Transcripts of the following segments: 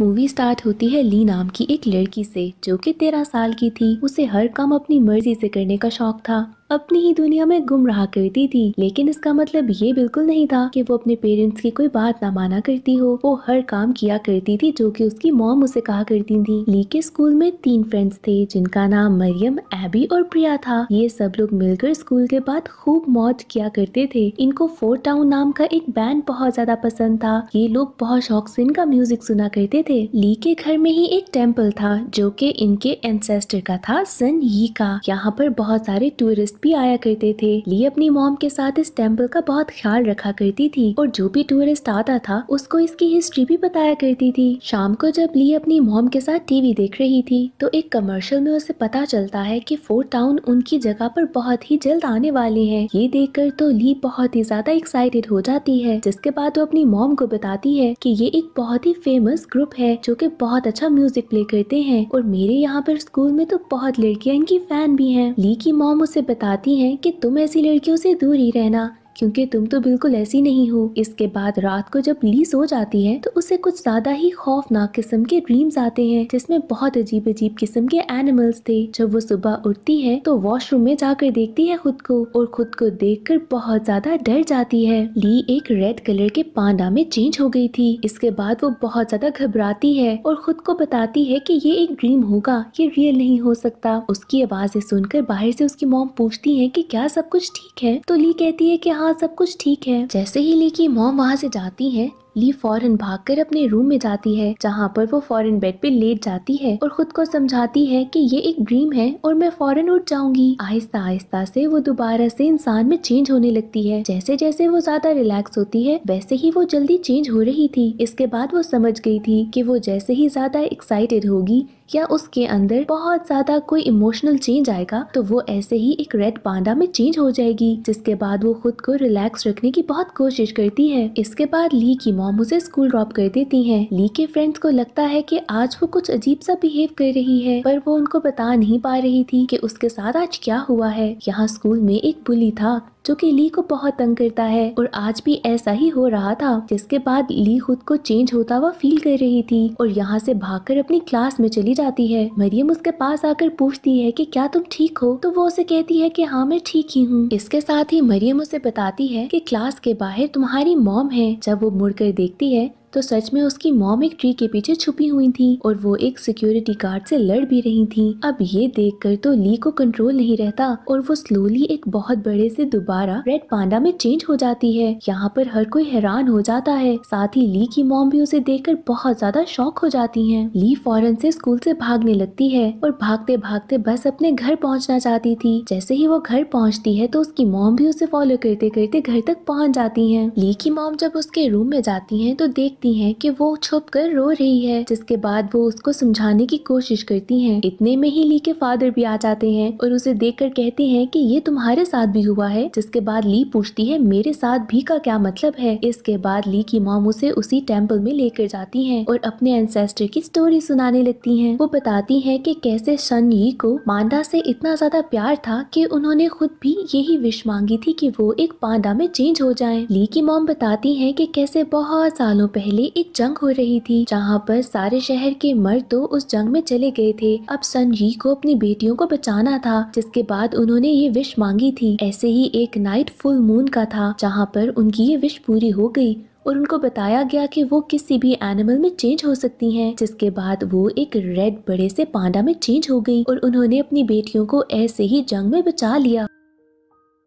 Movie start होती है ली नाम की एक लड़की से जो कि तेरह साल की थी उसे हर काम अपनी मर्जी से करने का शौक था अपनी ही दुनिया में गुम रहा करती थी लेकिन इसका मतलब ये बिल्कुल नहीं था कि वो अपने पेरेंट्स की कोई बात ना माना करती हो वो हर काम किया करती थी जो कि उसकी मॉम उसे कहा करती थी ली के स्कूल में तीन फ्रेंड्स थे जिनका नाम मरियम एबी और प्रिया था ये सब लोग मिलकर स्कूल के बाद खूब मौज किया करते थे इनको फोर टाउन नाम का एक बैंड बहुत ज्यादा पसंद था ये लोग बहुत शौक से इनका म्यूजिक सुना करते थे ली के घर में ही एक टेम्पल था जो की इनके एंसेस्टर का था सन यी का यहाँ पर बहुत सारे टूरिस्ट टूरिस्ट भी आया करते थे ली अपनी मॉम के साथ इस टेम्पल का बहुत ख्याल रखा करती थी और जो भी टूरिस्ट आता था उसको इसकी हिस्ट्री भी बताया करती थी शाम को जब ली अपनी मॉम के साथ टीवी देख रही थी तो एक कमर्शियल में उसे पता चलता है की फोर्ट टाउन उनकी जगह पर बहुत ही जल्द आने वाले है ये देख तो ली बहुत ही ज्यादा एक्साइटेड हो जाती है जिसके बाद वो अपनी मॉम को बताती है की ये एक बहुत ही फेमस ग्रुप है जो की बहुत अच्छा म्यूजिक प्ले करते हैं और मेरे यहाँ पर स्कूल में तो बहुत लड़कियां इनकी फैन भी हैं ली की मॉम उसे बता बताती हैं कि तुम ऐसी लड़कियों से दूर ही रहना क्योंकि तुम तो बिल्कुल ऐसी नहीं हो इसके बाद रात को जब ली सो जाती है तो उसे कुछ ज्यादा ही खौफनाक किस्म के ड्रीम्स आते हैं जिसमें बहुत अजीब अजीब किस्म के एनिमल्स थे जब वो सुबह उठती है तो वॉशरूम में जाकर देखती है खुद को और खुद को कर बहुत ज्यादा डर जाती है ली एक रेड कलर के पांडा में चेंज हो गई थी इसके बाद वो बहुत ज्यादा घबराती है और खुद को बताती है की ये एक ड्रीम होगा ये रियल नहीं हो सकता उसकी आवाजें सुनकर बाहर से उसकी मोम पूछती है की क्या सब कुछ ठीक है तो ली कहती है की हाँ हाँ सब कुछ ठीक है जैसे ही ली की मोम वहाँ से जाती है ली फौरन भागकर अपने रूम में जाती है जहाँ पर वो फौरन बेड पे लेट जाती है और खुद को समझाती है कि ये एक ड्रीम है और मैं फौरन उठ जाऊंगी आहिस्ता आहिस्ता से वो दोबारा से इंसान में चेंज होने लगती है जैसे जैसे वो ज्यादा रिलैक्स होती है वैसे ही वो जल्दी चेंज हो रही थी इसके बाद वो समझ गई थी कि वो जैसे ही ज्यादा एक्साइटेड होगी या उसके अंदर बहुत ज्यादा कोई इमोशनल चेंज आएगा तो वो ऐसे ही एक रेड पांडा में चेंज हो जाएगी जिसके बाद वो खुद को रिलैक्स रखने की बहुत कोशिश करती है इसके बाद ली की मौत मॉम उसे स्कूल ड्रॉप कर देती हैं। ली के फ्रेंड्स को लगता है कि आज वो कुछ अजीब सा बिहेव कर रही है पर वो उनको बता नहीं पा रही थी कि उसके साथ आज क्या हुआ है यहाँ स्कूल में एक बुली था जो कि ली को बहुत तंग करता है और आज भी ऐसा ही हो रहा था जिसके बाद ली खुद को चेंज होता हुआ फील कर रही थी और यहाँ से भागकर अपनी क्लास में चली जाती है मरियम उसके पास आकर पूछती है कि क्या तुम ठीक हो तो वो उसे कहती है कि हाँ मैं ठीक ही हूँ इसके साथ ही मरियम उसे बताती है कि क्लास के बाहर तुम्हारी मॉम है जब वो मुड़कर देखती है तो सच में उसकी मॉम एक ट्री के पीछे छुपी हुई थी और वो एक सिक्योरिटी गार्ड से लड़ भी रही थी अब ये देखकर तो ली को कंट्रोल नहीं रहता और वो स्लोली एक बहुत बड़े से दोबारा रेड पांडा में चेंज हो जाती है यहाँ पर हर कोई हैरान हो जाता है साथ ही ली की मॉम भी उसे कर बहुत ज्यादा शौक हो जाती है ली फौरन से स्कूल से भागने लगती है और भागते भागते बस अपने घर पहुँचना चाहती थी जैसे ही वो घर पहुँचती है तो उसकी मॉम भी उसे फॉलो करते करते घर तक पहुँच जाती है ली की मॉम जब उसके रूम में जाती है तो देख देखती हैं कि वो छुप कर रो रही है जिसके बाद वो उसको समझाने की कोशिश करती हैं इतने में ही ली के फादर भी आ जाते हैं और उसे देख कर कहते हैं कि ये तुम्हारे साथ भी हुआ है जिसके बाद ली पूछती है मेरे साथ भी का क्या मतलब है इसके बाद ली की मॉम उसे उसी टेम्पल में लेकर जाती है और अपने एंसेस्टर की स्टोरी सुनाने लगती है वो बताती है की कैसे शन यी को मांडा से इतना ज्यादा प्यार था कि उन्होंने खुद भी यही विश मांगी थी कि वो एक पांडा में चेंज हो जाए ली की मॉम बताती है कि कैसे बहुत सालों पहले पहले एक जंग हो रही थी जहाँ पर सारे शहर के मर्द तो उस जंग में चले गए थे अब सन यी को अपनी बेटियों को बचाना था जिसके बाद उन्होंने ये विश मांगी थी ऐसे ही एक नाइट फुल मून का था जहाँ पर उनकी ये विश पूरी हो गई और उनको बताया गया कि वो किसी भी एनिमल में चेंज हो सकती हैं जिसके बाद वो एक रेड बड़े से पांडा में चेंज हो गई और उन्होंने अपनी बेटियों को ऐसे ही जंग में बचा लिया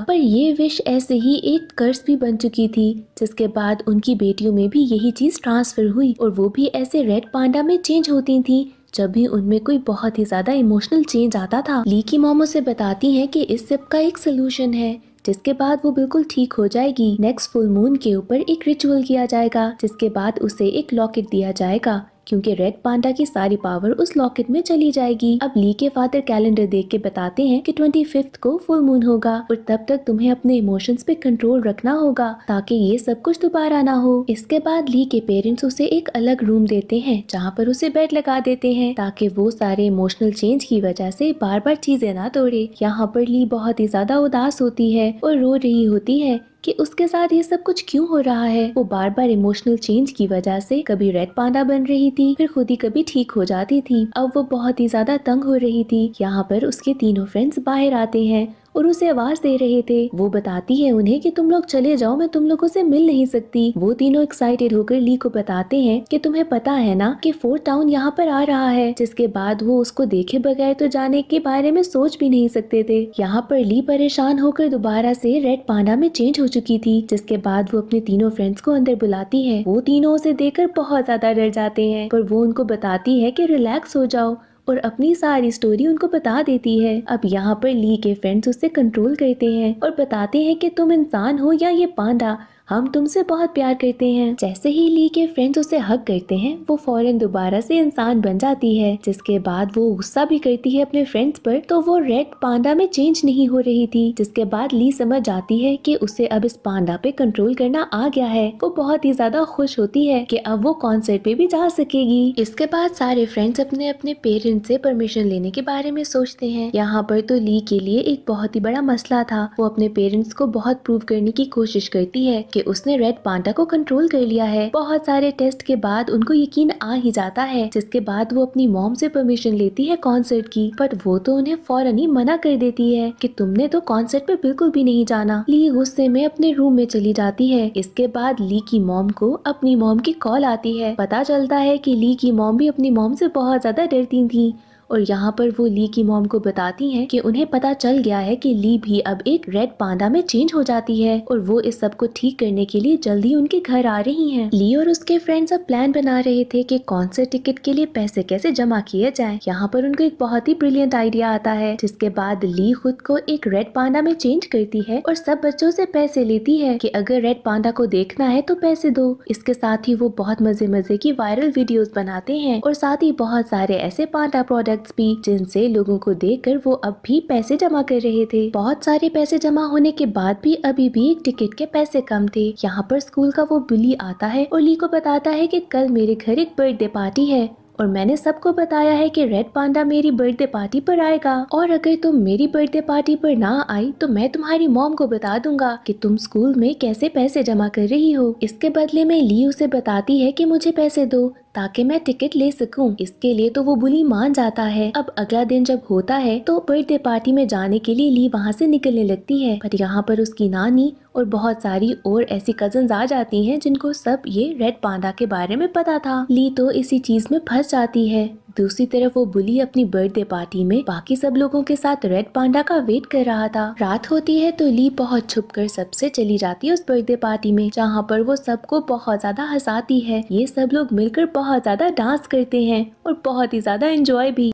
पर ये विश ऐसे ही एक कर्ज भी बन चुकी थी जिसके बाद उनकी बेटियों में भी यही चीज़ ट्रांसफ़र हुई और वो भी ऐसे रेड पांडा में चेंज होती थी जब भी उनमें कोई बहुत ही ज़्यादा इमोशनल चेंज आता था ली की मोमो से बताती हैं कि इस सब का एक सलूशन है जिसके बाद वो बिल्कुल ठीक हो जाएगी नेक्स्ट फुल मून के ऊपर एक रिचुअल किया जाएगा जिसके बाद उसे एक लॉकेट दिया जाएगा क्योंकि रेड पांडा की सारी पावर उस लॉकेट में चली जाएगी अब ली के फादर कैलेंडर देख के बताते हैं कि ट्वेंटी फिफ्थ को फुल मून होगा और तब तक तुम्हें अपने इमोशंस पे कंट्रोल रखना होगा ताकि ये सब कुछ दोबारा ना हो इसके बाद ली के पेरेंट्स उसे एक अलग रूम देते हैं जहाँ पर उसे बेड लगा देते हैं ताकि वो सारे इमोशनल चेंज की वजह से बार बार चीजें ना तोड़े यहाँ पर ली बहुत ही ज्यादा उदास होती है और रो रही होती है कि उसके साथ ये सब कुछ क्यों हो रहा है वो बार बार इमोशनल चेंज की वजह से कभी रेड पांडा बन रही थी फिर खुद ही कभी ठीक हो जाती थी अब वो बहुत ही ज्यादा तंग हो रही थी यहाँ पर उसके तीनों फ्रेंड्स बाहर आते हैं और उसे आवाज दे रहे थे वो बताती है उन्हें कि तुम लोग चले जाओ मैं तुम लोगों से मिल नहीं सकती वो तीनों एक्साइटेड होकर ली को बताते हैं कि तुम्हें पता है ना कि फोर्ट टाउन यहाँ पर आ रहा है जिसके बाद वो उसको देखे बगैर तो जाने के बारे में सोच भी नहीं सकते थे यहाँ पर ली परेशान होकर दोबारा से रेड पाना में चेंज हो चुकी थी जिसके बाद वो अपने तीनों फ्रेंड्स को अंदर बुलाती है वो तीनों उसे देखकर बहुत ज्यादा डर जाते हैं पर वो उनको बताती है की रिलैक्स हो जाओ और अपनी सारी स्टोरी उनको बता देती है अब यहाँ पर ली के फ्रेंड्स उससे कंट्रोल करते हैं और बताते हैं कि तुम इंसान हो या ये पांडा हम तुमसे बहुत प्यार करते हैं जैसे ही ली के फ्रेंड्स उसे हक करते हैं वो फौरन दोबारा से इंसान बन जाती है जिसके बाद वो गुस्सा भी करती है अपने फ्रेंड्स पर तो वो रेड पांडा में चेंज नहीं हो रही थी जिसके बाद ली समझ आती है कि उसे अब इस पांडा पे कंट्रोल करना आ गया है वो बहुत ही ज्यादा खुश होती है की अब वो कॉन्सर्ट पे भी जा सकेगी इसके बाद सारे फ्रेंड्स अपने अपने पेरेंट्स ऐसी परमिशन लेने के बारे में सोचते है यहाँ पर तो ली के लिए एक बहुत ही बड़ा मसला था वो अपने पेरेंट्स को बहुत प्रूव करने की कोशिश करती है कि उसने रेड पांडा को कंट्रोल कर लिया है बहुत सारे टेस्ट के बाद उनको यकीन आ ही जाता है जिसके बाद वो अपनी मॉम से परमिशन लेती है कॉन्सर्ट की बट वो तो उन्हें फौरन ही मना कर देती है कि तुमने तो कॉन्सर्ट पे बिल्कुल भी नहीं जाना ली गुस्से में अपने रूम में चली जाती है इसके बाद ली की मॉम को अपनी मॉम की कॉल आती है पता चलता है की ली की मॉम भी अपनी मॉम से बहुत ज्यादा डरती थी और यहाँ पर वो ली की मॉम को बताती हैं कि उन्हें पता चल गया है कि ली भी अब एक रेड पांडा में चेंज हो जाती है और वो इस सब को ठीक करने के लिए जल्दी उनके घर आ रही हैं ली और उसके फ्रेंड्स अब प्लान बना रहे थे कि कौन से टिकट के लिए पैसे कैसे जमा किए जाए यहाँ पर उनको एक बहुत ही ब्रिलियंट आइडिया आता है जिसके बाद ली खुद को एक रेड पांडा में चेंज करती है और सब बच्चों से पैसे लेती है की अगर रेड पांडा को देखना है तो पैसे दो इसके साथ ही वो बहुत मजे मजे की वायरल वीडियोज बनाते हैं और साथ ही बहुत सारे ऐसे पांडा प्रोडक्ट मेथड्स भी जिनसे लोगों को देखकर वो अब भी पैसे जमा कर रहे थे बहुत सारे पैसे जमा होने के बाद भी अभी भी एक टिकट के पैसे कम थे यहाँ पर स्कूल का वो बिली आता है और ली को बताता है कि कल मेरे घर एक बर्थडे पार्टी है और मैंने सबको बताया है कि रेड पांडा मेरी बर्थडे पार्टी पर आएगा और अगर तुम मेरी बर्थडे पार्टी पर ना आई तो मैं तुम्हारी मॉम को बता दूंगा कि तुम स्कूल में कैसे पैसे जमा कर रही हो इसके बदले में ली उसे बताती है कि मुझे पैसे दो ताकि मैं टिकट ले सकूं। इसके लिए तो वो बुली मान जाता है अब अगला दिन जब होता है तो बर्थडे पार्टी में जाने के लिए ली वहाँ से निकलने लगती है पर यहाँ पर उसकी नानी और बहुत सारी और ऐसी कजन आ जाती हैं जिनको सब ये रेड पांडा के बारे में पता था ली तो इसी चीज में फंस जाती है दूसरी तरफ वो बुली अपनी बर्थडे पार्टी में बाकी सब लोगों के साथ रेड पांडा का वेट कर रहा था रात होती है तो ली बहुत छुप कर सबसे चली जाती है उस बर्थडे पार्टी में जहाँ पर वो सबको बहुत ज्यादा हंसाती है ये सब लोग मिलकर बहुत ज्यादा डांस करते हैं और बहुत ही ज्यादा एंजॉय भी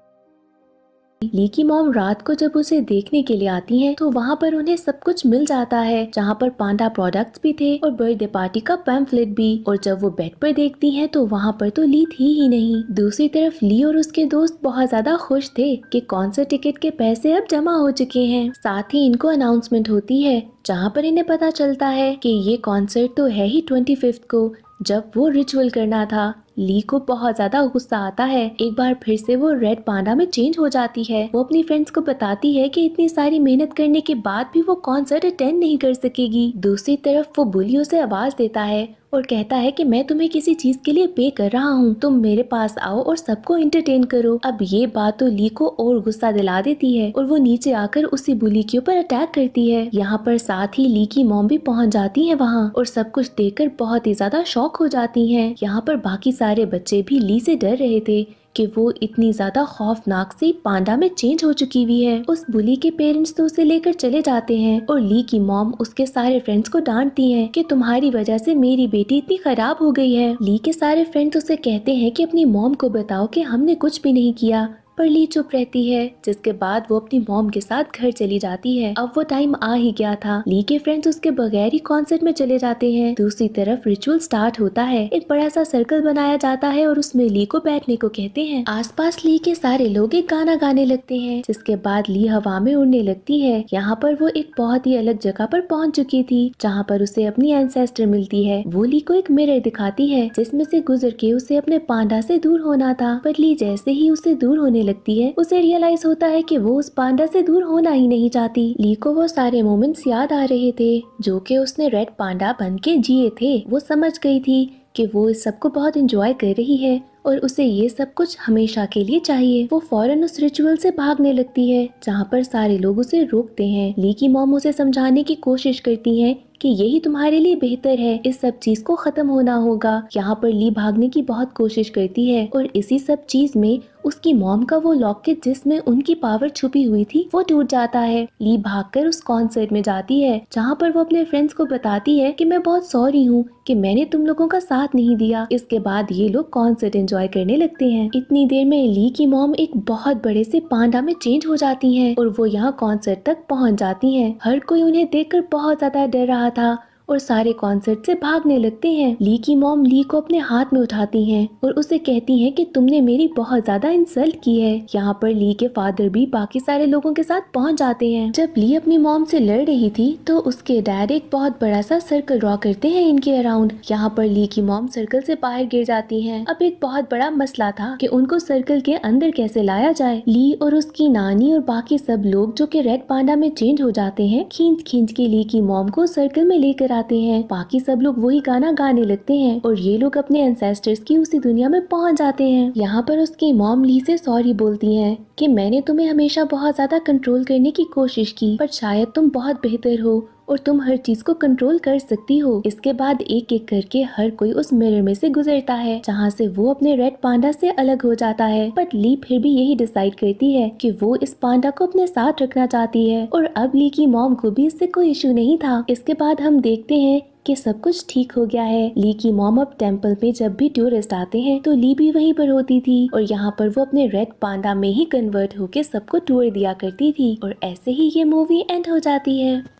की मॉम रात को जब उसे देखने के लिए आती हैं तो वहाँ पर उन्हें सब कुछ मिल जाता है जहाँ पर पांडा प्रोडक्ट्स भी थे और बर्थडे पार्टी का पैम्फलेट भी और जब वो बेड पर देखती है तो वहाँ पर तो ली थी ही नहीं दूसरी तरफ ली और उसके दोस्त बहुत ज्यादा खुश थे कि कॉन्सर्ट टिकट के पैसे अब जमा हो चुके हैं साथ ही इनको अनाउंसमेंट होती है जहाँ पर इन्हें पता चलता है की ये कॉन्सर्ट तो है ही ट्वेंटी को जब वो रिचुअल करना था ली को बहुत ज्यादा गुस्सा आता है एक बार फिर से वो रेड पांडा में चेंज हो जाती है वो अपनी फ्रेंड्स को बताती है कि इतनी सारी मेहनत करने के बाद भी वो कॉन्सर्ट अटेंड नहीं कर सकेगी दूसरी तरफ वो बुलियों से आवाज देता है और कहता है कि मैं तुम्हें किसी चीज के लिए पे कर रहा हूँ तुम मेरे पास आओ और सबको इंटरटेन करो अब ये बात तो ली को और गुस्सा दिला देती है और वो नीचे आकर उसी बुली के ऊपर अटैक करती है यहाँ पर साथ ही ली की मोम भी पहुँच जाती है वहाँ और सब कुछ देख बहुत ही ज्यादा शौक हो जाती है यहाँ पर बाकी सारे बच्चे भी ली से डर रहे थे कि वो इतनी ज़्यादा खौफनाक सी पांडा में चेंज हो चुकी हुई है उस बुली के पेरेंट्स तो उसे लेकर चले जाते हैं और ली की मॉम उसके सारे फ्रेंड्स को डांटती है कि तुम्हारी वजह से मेरी बेटी इतनी खराब हो गई है ली के सारे फ्रेंड्स उसे कहते हैं कि अपनी मॉम को बताओ कि हमने कुछ भी नहीं किया पर ली चुप रहती है जिसके बाद वो अपनी मॉम के साथ घर चली जाती है अब वो टाइम आ ही गया था ली के फ्रेंड्स उसके बगैर ही कॉन्सर्ट में चले जाते हैं दूसरी तरफ रिचुअल स्टार्ट होता है एक बड़ा सा सर्कल बनाया जाता है और उसमें ली को बैठने को कहते हैं आसपास ली के सारे लोग एक गाना गाने लगते हैं जिसके बाद ली हवा में उड़ने लगती है यहाँ पर वो एक बहुत ही अलग जगह पर पहुँच चुकी थी जहाँ पर उसे अपनी एंसेस्टर मिलती है वो ली को एक मिरर दिखाती है जिसमे से गुजर के उसे अपने पांडा से दूर होना था पर ली जैसे ही उसे दूर होने लगती है उसे रियलाइज होता है कि वो उस पांडा से दूर होना ही नहीं चाहती ली को वो सारे मोमेंट्स याद आ रहे थे जो कि उसने रेड पांडा बन के जिए थे वो समझ गई थी कि वो इस सबको बहुत इंजॉय कर रही है और उसे ये सब कुछ हमेशा के लिए चाहिए वो फौरन उस रिचुअल से भागने लगती है जहाँ पर सारे लोग उसे रोकते हैं ली की मोम उसे समझाने की कोशिश करती है कि यही तुम्हारे लिए बेहतर है इस सब चीज को खत्म होना होगा यहाँ पर ली भागने की बहुत कोशिश करती है और इसी सब चीज में उसकी मॉम का वो लॉकेट जिसमें उनकी पावर छुपी हुई थी वो टूट जाता है ली भागकर उस कॉन्सर्ट में जाती है जहाँ पर वो अपने फ्रेंड्स को बताती है कि मैं बहुत सॉरी हूँ कि मैंने तुम लोगों का साथ नहीं दिया इसके बाद ये लोग कॉन्सर्ट एंजॉय एंजॉय करने लगते हैं इतनी देर में ली की मोम एक बहुत बड़े से पांडा में चेंज हो जाती हैं और वो यहाँ कॉन्सर्ट तक पहुँच जाती हैं हर कोई उन्हें देखकर बहुत ज्यादा डर रहा था और सारे कॉन्सर्ट से भागने लगते हैं ली की मॉम ली को अपने हाथ में उठाती हैं और उसे कहती हैं कि तुमने मेरी बहुत ज्यादा इंसल्ट की है यहाँ पर ली के फादर भी बाकी सारे लोगों के साथ पहुँच जाते हैं जब ली अपनी मॉम से लड़ रही थी तो उसके डैड एक बहुत बड़ा सा सर्कल ड्रॉ करते हैं इनके अराउंड यहाँ पर ली की मॉम सर्कल से बाहर गिर जाती है अब एक बहुत बड़ा मसला था की उनको सर्कल के अंदर कैसे लाया जाए ली और उसकी नानी और बाकी सब लोग जो की रेड पांडा में चेंज हो जाते हैं खींच खींच के ली की मॉम को सर्कल में लेकर आते हैं बाकी सब लोग वही गाना गाने लगते हैं और ये लोग अपने एंसेस्टर्स की उसी दुनिया में पहुंच जाते हैं यहाँ पर उसकी मॉम ली से सॉरी बोलती है कि मैंने तुम्हें हमेशा बहुत ज्यादा कंट्रोल करने की कोशिश की पर शायद तुम बहुत बेहतर हो और तुम हर चीज को कंट्रोल कर सकती हो इसके बाद एक एक करके हर कोई उस मिरर में से गुजरता है जहाँ से वो अपने रेड पांडा से अलग हो जाता है बट ली फिर भी यही डिसाइड करती है कि वो इस पांडा को अपने साथ रखना चाहती है और अब ली की मॉम को भी इससे कोई इशू नहीं था इसके बाद हम देखते हैं कि सब कुछ ठीक हो गया है ली की मॉम अब टेम्पल में जब भी टूरिस्ट आते हैं तो ली भी वहीं पर होती थी और यहाँ पर वो अपने रेड पांडा में ही कन्वर्ट होके सबको टूर दिया करती थी और ऐसे ही ये मूवी एंड हो जाती है